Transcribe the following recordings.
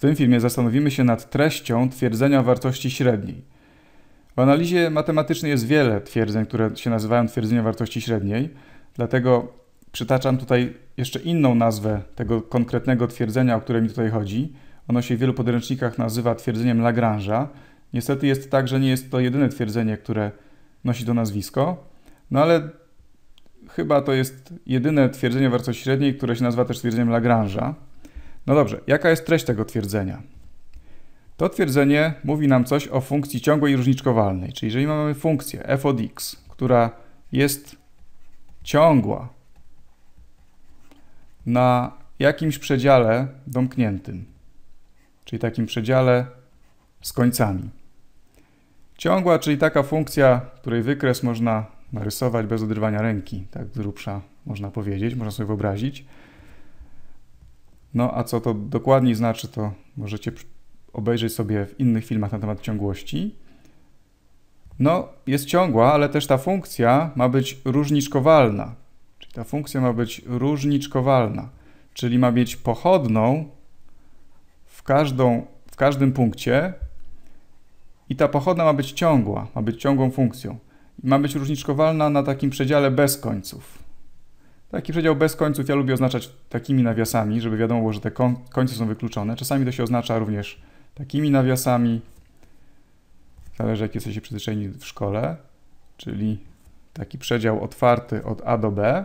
W tym filmie zastanowimy się nad treścią twierdzenia wartości średniej. W analizie matematycznej jest wiele twierdzeń, które się nazywają twierdzeniem wartości średniej, dlatego przytaczam tutaj jeszcze inną nazwę tego konkretnego twierdzenia, o które mi tutaj chodzi. Ono się w wielu podręcznikach nazywa twierdzeniem Lagrange'a. Niestety jest tak, że nie jest to jedyne twierdzenie, które nosi to nazwisko, no ale chyba to jest jedyne twierdzenie wartości średniej, które się nazywa też twierdzeniem Lagrange'a. No dobrze, jaka jest treść tego twierdzenia? To twierdzenie mówi nam coś o funkcji ciągłej i różniczkowalnej, czyli jeżeli mamy funkcję f od x, która jest ciągła na jakimś przedziale domkniętym, czyli takim przedziale z końcami. Ciągła, czyli taka funkcja, której wykres można narysować bez odrywania ręki, tak z grubsza można powiedzieć, można sobie wyobrazić. No a co to dokładnie znaczy, to możecie obejrzeć sobie w innych filmach na temat ciągłości. No, jest ciągła, ale też ta funkcja ma być różniczkowalna. Czyli ta funkcja ma być różniczkowalna, czyli ma mieć pochodną w, każdą, w każdym punkcie i ta pochodna ma być ciągła, ma być ciągłą funkcją. ma być różniczkowalna na takim przedziale bez końców. Taki przedział bez końców ja lubię oznaczać takimi nawiasami, żeby wiadomo było, że te końce są wykluczone. Czasami to się oznacza również takimi nawiasami. Zależy, jak jesteście przyzwyczajeni w szkole, czyli taki przedział otwarty od A do B.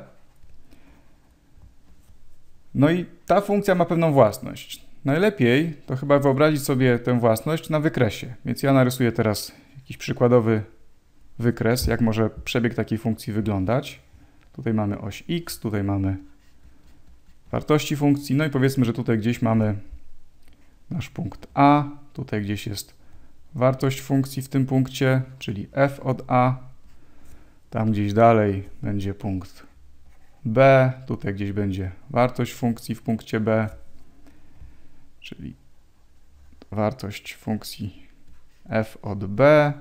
No i ta funkcja ma pewną własność. Najlepiej to chyba wyobrazić sobie tę własność na wykresie. Więc ja narysuję teraz jakiś przykładowy wykres, jak może przebieg takiej funkcji wyglądać. Tutaj mamy oś x, tutaj mamy wartości funkcji. No i powiedzmy, że tutaj gdzieś mamy nasz punkt a, tutaj gdzieś jest wartość funkcji w tym punkcie, czyli f od a. Tam gdzieś dalej będzie punkt b, tutaj gdzieś będzie wartość funkcji w punkcie b, czyli wartość funkcji f od b.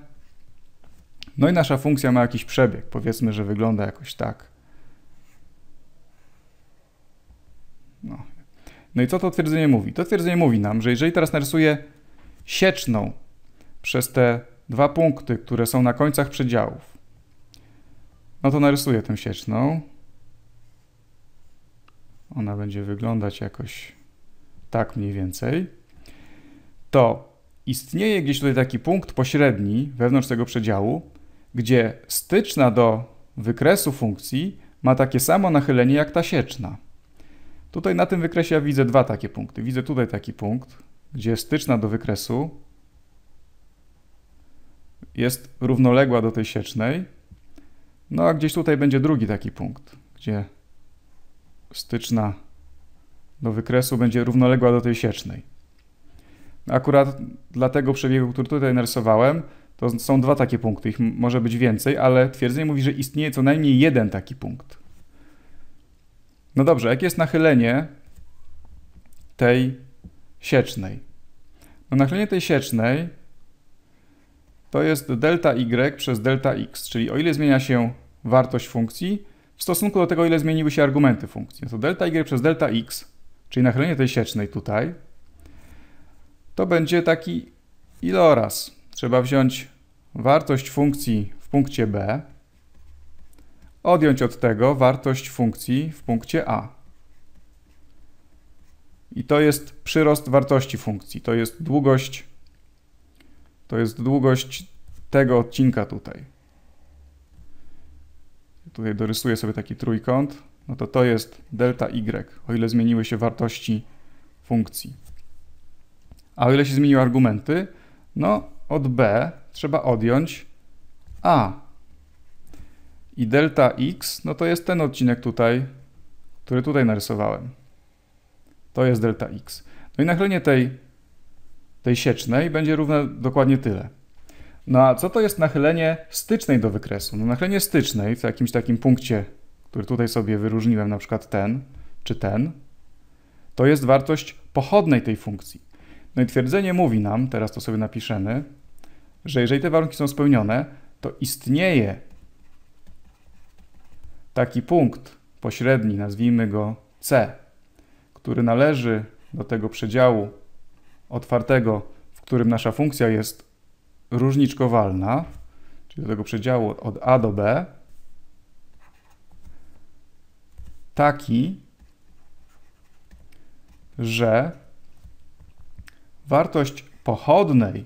No i nasza funkcja ma jakiś przebieg. Powiedzmy, że wygląda jakoś tak. No. no i co to twierdzenie mówi? To twierdzenie mówi nam, że jeżeli teraz narysuję sieczną przez te dwa punkty, które są na końcach przedziałów, no to narysuję tę sieczną. Ona będzie wyglądać jakoś tak mniej więcej. To istnieje gdzieś tutaj taki punkt pośredni wewnątrz tego przedziału, gdzie styczna do wykresu funkcji ma takie samo nachylenie jak ta sieczna. Tutaj na tym wykresie ja widzę dwa takie punkty. Widzę tutaj taki punkt, gdzie styczna do wykresu jest równoległa do tej siecznej. No a gdzieś tutaj będzie drugi taki punkt, gdzie styczna do wykresu będzie równoległa do tej siecznej. Akurat dla tego przebiegu, który tutaj narysowałem, to są dwa takie punkty, ich może być więcej, ale twierdzenie mówi, że istnieje co najmniej jeden taki punkt. No dobrze, jakie jest nachylenie tej siecznej? No nachylenie tej siecznej to jest delta y przez delta x, czyli o ile zmienia się wartość funkcji w stosunku do tego, ile zmieniły się argumenty funkcji. No to delta y przez delta x, czyli nachylenie tej siecznej tutaj, to będzie taki iloraz. Trzeba wziąć wartość funkcji w punkcie b, Odjąć od tego wartość funkcji w punkcie A. I to jest przyrost wartości funkcji. To jest długość, to jest długość tego odcinka tutaj. Tutaj dorysuję sobie taki trójkąt. No to to jest delta y, o ile zmieniły się wartości funkcji. A o ile się zmieniły argumenty, no od b trzeba odjąć a, i delta x, no to jest ten odcinek tutaj, który tutaj narysowałem. To jest delta x. No i nachylenie tej, tej siecznej będzie równe dokładnie tyle. No a co to jest nachylenie stycznej do wykresu? No nachylenie stycznej w jakimś takim punkcie, który tutaj sobie wyróżniłem, na przykład ten czy ten, to jest wartość pochodnej tej funkcji. No i twierdzenie mówi nam, teraz to sobie napiszemy, że jeżeli te warunki są spełnione, to istnieje taki punkt pośredni, nazwijmy go C, który należy do tego przedziału otwartego, w którym nasza funkcja jest różniczkowalna, czyli do tego przedziału od A do B, taki, że wartość pochodnej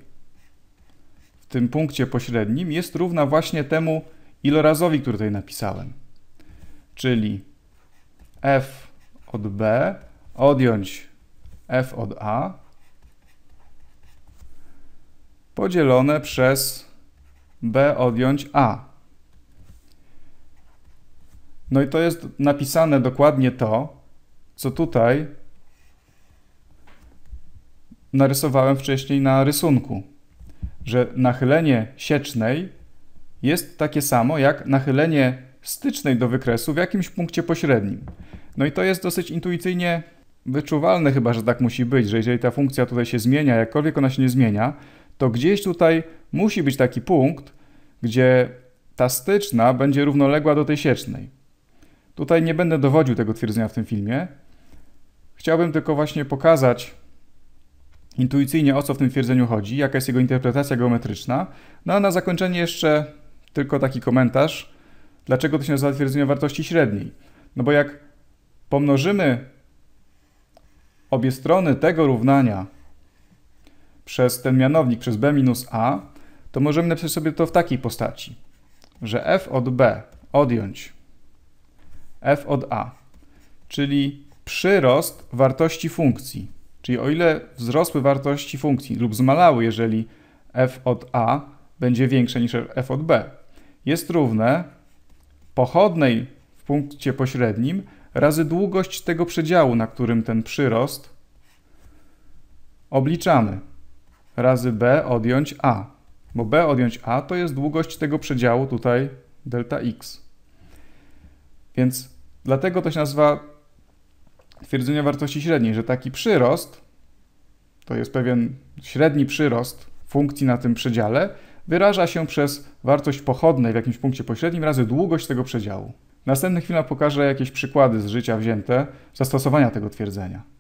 w tym punkcie pośrednim jest równa właśnie temu ilorazowi, który tutaj napisałem czyli f od b, odjąć f od a, podzielone przez b odjąć a. No i to jest napisane dokładnie to, co tutaj narysowałem wcześniej na rysunku, że nachylenie siecznej jest takie samo jak nachylenie stycznej do wykresu w jakimś punkcie pośrednim. No i to jest dosyć intuicyjnie wyczuwalne, chyba że tak musi być, że jeżeli ta funkcja tutaj się zmienia, jakkolwiek ona się nie zmienia, to gdzieś tutaj musi być taki punkt, gdzie ta styczna będzie równoległa do tej siecznej. Tutaj nie będę dowodził tego twierdzenia w tym filmie. Chciałbym tylko właśnie pokazać intuicyjnie, o co w tym twierdzeniu chodzi, jaka jest jego interpretacja geometryczna. No a na zakończenie jeszcze tylko taki komentarz. Dlaczego to się nazywa twierdzeniem wartości średniej? No bo jak pomnożymy obie strony tego równania przez ten mianownik, przez b minus a, to możemy napisać sobie to w takiej postaci, że f od b odjąć f od a, czyli przyrost wartości funkcji. Czyli o ile wzrosły wartości funkcji lub zmalały, jeżeli f od a będzie większe niż f od b, jest równe pochodnej w punkcie pośrednim razy długość tego przedziału, na którym ten przyrost obliczamy, razy b odjąć a, bo b odjąć a to jest długość tego przedziału tutaj delta x. Więc dlatego to się nazywa twierdzenie wartości średniej, że taki przyrost to jest pewien średni przyrost funkcji na tym przedziale, wyraża się przez wartość pochodnej w jakimś punkcie pośrednim razy długość tego przedziału. Następny chwila pokaże pokażę jakieś przykłady z życia wzięte zastosowania tego twierdzenia.